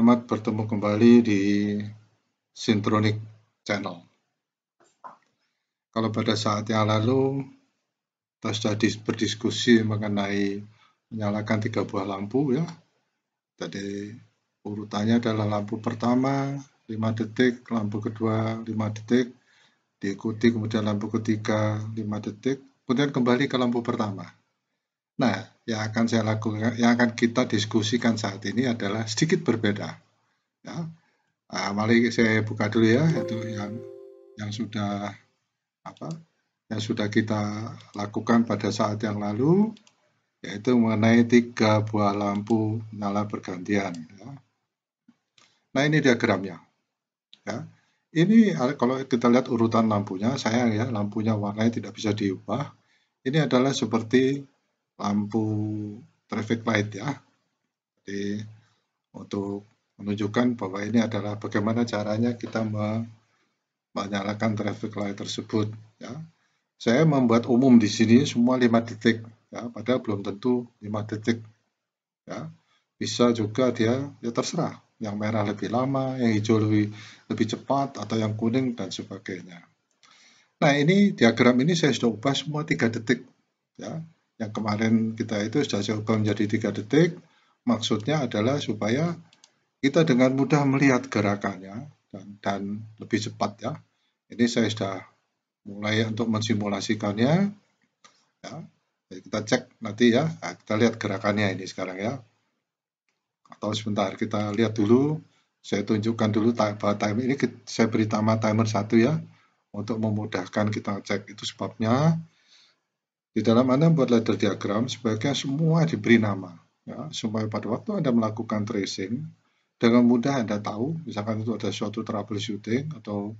Selamat bertemu kembali di Sintronik Channel. Kalau pada saat yang lalu kita sudah berdiskusi mengenai menyalakan tiga buah lampu ya. Tadi urutannya adalah lampu pertama 5 detik, lampu kedua 5 detik, diikuti kemudian lampu ketiga 5 detik, kemudian kembali ke lampu pertama. Nah, yang akan saya lakukan, yang akan kita diskusikan saat ini adalah sedikit berbeda. Ya. Nah, mari saya buka dulu ya itu yang yang sudah apa yang sudah kita lakukan pada saat yang lalu yaitu mengenai tiga buah lampu nyala bergantian. Ya. Nah ini diagramnya. Ya. Ini kalau kita lihat urutan lampunya, saya ya lampunya warnanya tidak bisa diubah. Ini adalah seperti lampu traffic light ya. Jadi untuk menunjukkan bahwa ini adalah bagaimana caranya kita menyalakan traffic light tersebut ya. Saya membuat umum di sini semua 5 detik ya, padahal belum tentu 5 detik ya. Bisa juga dia ya terserah yang merah lebih lama, yang hijau lebih lebih cepat atau yang kuning dan sebagainya. Nah, ini diagram ini saya sudah ubah semua 3 detik ya yang kemarin kita itu sudah coba menjadi tiga detik maksudnya adalah supaya kita dengan mudah melihat gerakannya dan, dan lebih cepat ya ini saya sudah mulai untuk mensimulasikannya ya Jadi kita cek nanti ya nah, kita lihat gerakannya ini sekarang ya atau sebentar kita lihat dulu saya tunjukkan dulu bahwa timer ini saya beri nama timer satu ya untuk memudahkan kita cek itu sebabnya di dalam Anda membuat buatlah diagram sebaiknya semua diberi nama, ya, supaya pada waktu Anda melakukan tracing, dengan mudah Anda tahu, misalkan itu ada suatu troubleshooting atau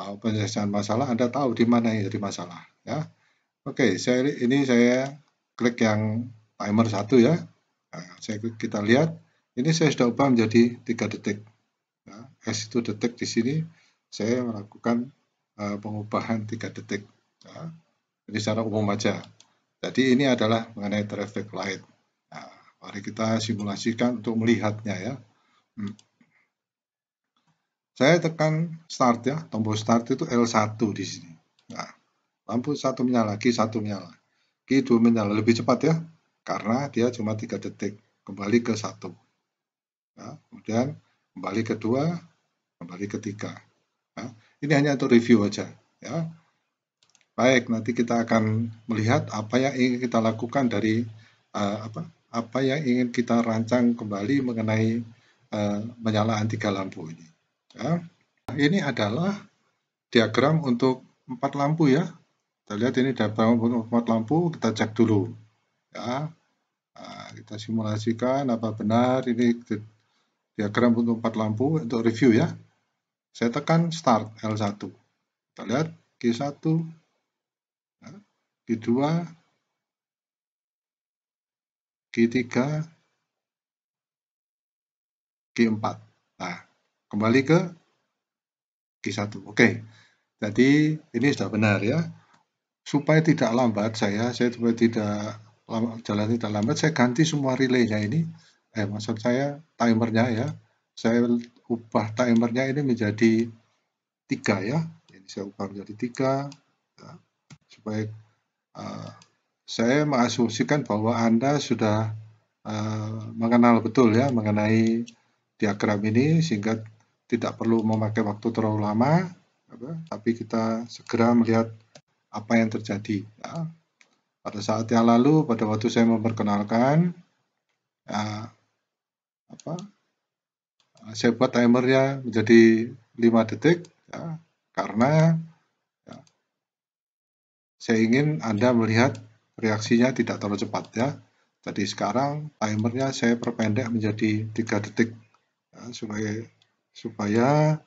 uh, penyelesaian masalah, Anda tahu di mana yang jadi masalah. Ya. Oke, saya, ini saya klik yang timer satu ya. Nah, saya kita lihat, ini saya sudah ubah menjadi 3 detik. Ya, S itu detik di sini, saya melakukan uh, pengubahan 3 detik. Ya jadi secara umum aja Jadi ini adalah mengenai traffic light. Nah, mari kita simulasikan untuk melihatnya ya. Hmm. Saya tekan start ya, tombol start itu L1 di sini. Nah, lampu satu menyala, lagi satu menyala. Q 2 menyala lebih cepat ya, karena dia cuma tiga detik. Kembali ke satu. Nah, kemudian kembali ke dua, kembali ke tiga. Nah, ini hanya untuk review aja ya. Baik, nanti kita akan melihat apa yang ingin kita lakukan dari uh, apa apa yang ingin kita rancang kembali mengenai uh, eh, penyalaan tiga lampu ini. Ya. Ini adalah diagram untuk empat lampu ya. Kita lihat ini diagram untuk empat lampu, kita cek dulu. Ya. Nah, kita simulasikan apa benar ini diagram untuk empat lampu untuk review ya. Saya tekan start L1. Kita lihat g 1 G2, G3, G4. Nah, kembali ke G1. Oke, jadi ini sudah benar ya. Supaya tidak lambat saya, saya supaya tidak jalan tidak lambat, saya ganti semua relaynya ini. Eh, maksud saya timernya ya. Saya ubah timernya ini menjadi tiga ya. Ini saya ubah menjadi tiga ya. supaya Eh, saya mengasumsikan bahwa Anda sudah uh, mengenal betul ya mengenai diagram ini sehingga tidak perlu memakai waktu terlalu lama, apa, tapi kita segera melihat apa yang terjadi. Ya. Pada saat yang lalu, pada waktu saya memperkenalkan, ya, apa, saya buat timernya menjadi 5 detik, ya, karena saya ingin Anda melihat reaksinya tidak terlalu cepat ya. Jadi sekarang timernya saya perpendek menjadi 3 detik ya, supaya supaya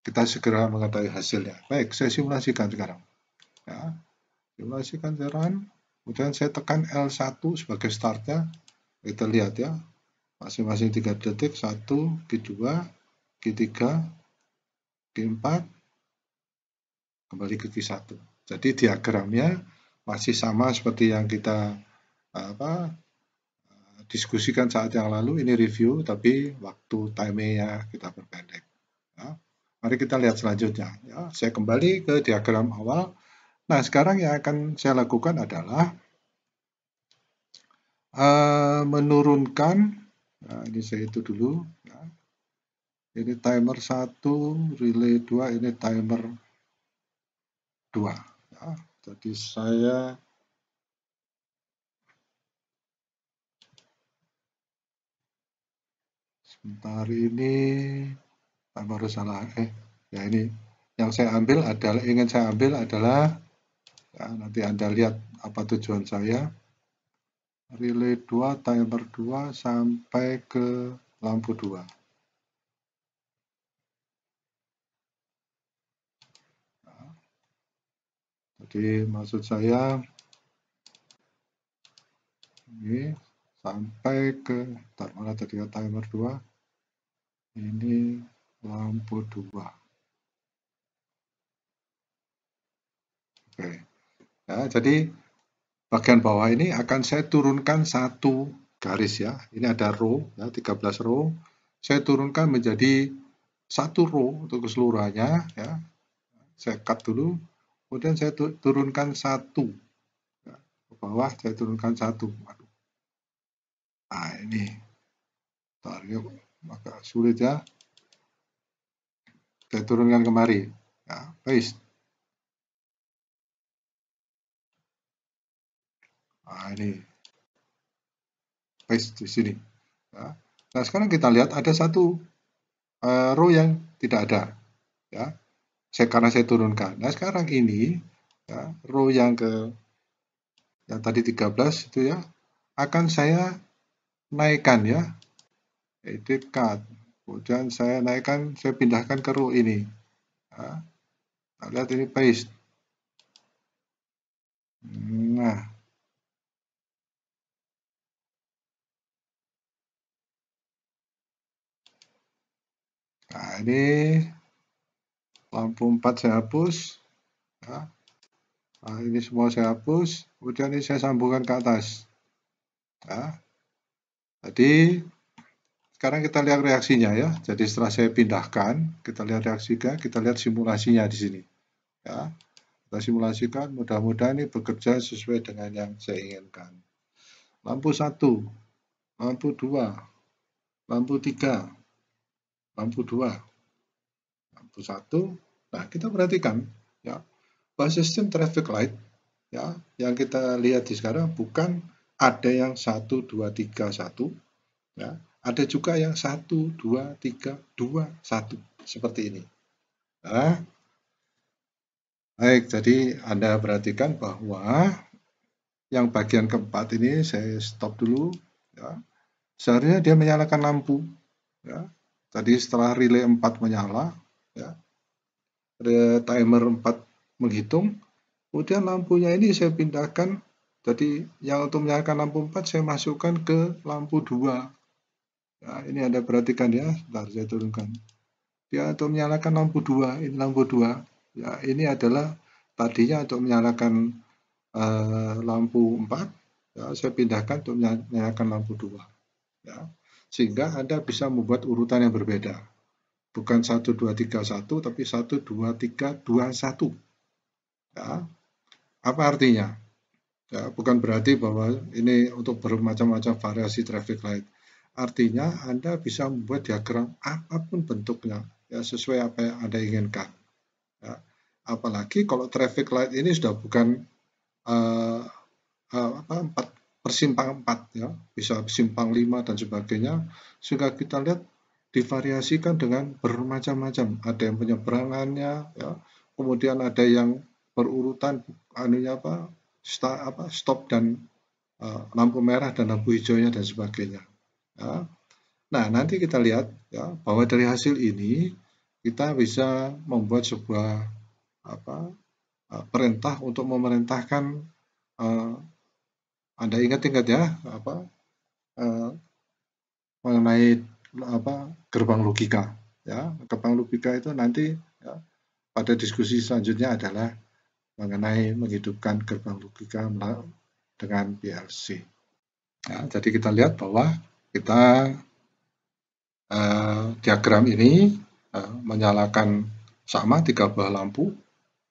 kita segera mengetahui hasilnya. Baik, saya simulasikan sekarang. Ya, simulasikan sekarang, kemudian saya tekan L1 sebagai startnya. Kita lihat ya, masing-masing 3 detik, 1, G2, G3, G4, kembali ke G1. Jadi diagramnya masih sama seperti yang kita apa diskusikan saat yang lalu ini review tapi waktu time timenya kita perpendek. Ya. Mari kita lihat selanjutnya. Ya. Saya kembali ke diagram awal. Nah sekarang yang akan saya lakukan adalah uh, menurunkan nah, ini saya itu dulu. Ya. Ini timer 1, relay 2, ini timer 2 ah, tadi saya sebentar ini ah, baru salah eh ya ini yang saya ambil adalah ingin saya ambil adalah ya, nanti anda lihat apa tujuan saya relay 2 timer 2 sampai ke lampu 2 Jadi maksud saya ini sampai ke tak mana tadi ya, timer 2 ini lampu 2 oke ya jadi bagian bawah ini akan saya turunkan satu garis ya ini ada row ya 13 row saya turunkan menjadi satu row untuk keseluruhannya ya saya cut dulu kemudian saya turunkan satu ya, ke bawah saya turunkan satu Aduh. nah ini tarik agak sulit ya saya turunkan kemari ya paste nah ini paste di sini ya. nah sekarang kita lihat ada satu uh, row yang tidak ada ya saya karena saya turunkan. Nah sekarang ini ya, row yang ke yang tadi 13 itu ya akan saya naikkan ya edit card. kemudian saya naikkan saya pindahkan ke row ini ya, nah, lihat ini paste nah nah ini lampu 4 saya hapus ya. nah, ini semua saya hapus kemudian ini saya sambungkan ke atas ya. jadi sekarang kita lihat reaksinya ya jadi setelah saya pindahkan kita lihat reaksinya kita lihat simulasinya di sini ya kita simulasikan mudah-mudahan ini bekerja sesuai dengan yang saya inginkan lampu satu, lampu 2 lampu 3 lampu 2 Nah, kita perhatikan ya bahwa sistem traffic light ya yang kita lihat di sekarang bukan ada yang 1 2 3 1 ya, ada juga yang 1 2 3 2 1 seperti ini. Nah, baik, jadi Anda perhatikan bahwa yang bagian keempat ini saya stop dulu ya. Seharusnya dia menyalakan lampu ya. Tadi setelah relay 4 menyala, ya. Ada timer 4 menghitung. Kemudian lampunya ini saya pindahkan jadi yang untuk menyalakan lampu 4 saya masukkan ke lampu 2. Ya, ini ada perhatikan ya, sebentar saya turunkan. Ya, untuk menyalakan lampu 2, ini lampu 2. Ya, ini adalah tadinya untuk menyalakan uh, lampu 4, ya, saya pindahkan untuk menyalakan lampu 2. Ya, sehingga Anda bisa membuat urutan yang berbeda. Bukan 1, 2, 3, 1, tapi 1, 2, 3, 2, 1. Ya. Apa artinya? Ya, bukan berarti bahwa ini untuk bermacam-macam variasi traffic light. Artinya Anda bisa membuat diagram apapun bentuknya, ya sesuai apa yang Anda inginkan. Ya. Apalagi kalau traffic light ini sudah bukan uh, uh, apa, 4, persimpang 4 ya, bisa simpang 5 dan sebagainya. Sehingga kita lihat divariasikan dengan bermacam-macam. Ada yang penyeberangannya, ya. kemudian ada yang berurutan anunya apa, sta, apa stop dan uh, lampu merah dan lampu hijaunya dan sebagainya. Ya. Nah nanti kita lihat ya, bahwa dari hasil ini kita bisa membuat sebuah apa uh, perintah untuk memerintahkan uh, anda ingat-ingat ya apa uh, mengenai apa gerbang logika ya gerbang logika itu nanti ya, pada diskusi selanjutnya adalah mengenai menghidupkan gerbang logika dengan PLC. ya, jadi kita lihat bahwa kita eh, diagram ini eh, menyalakan sama tiga buah lampu,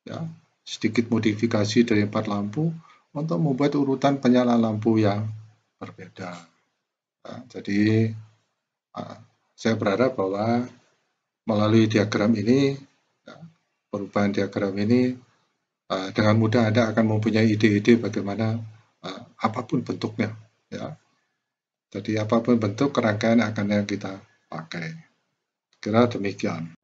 ya, sedikit modifikasi dari empat lampu untuk membuat urutan penyala lampu yang berbeda. Nah, jadi Nah, saya berharap bahwa melalui diagram ini, ya, perubahan diagram ini, ya, dengan mudah Anda akan mempunyai ide-ide bagaimana ya, apapun bentuknya. Ya. Jadi apapun bentuk kerangkaian akan yang kita pakai. Kira demikian.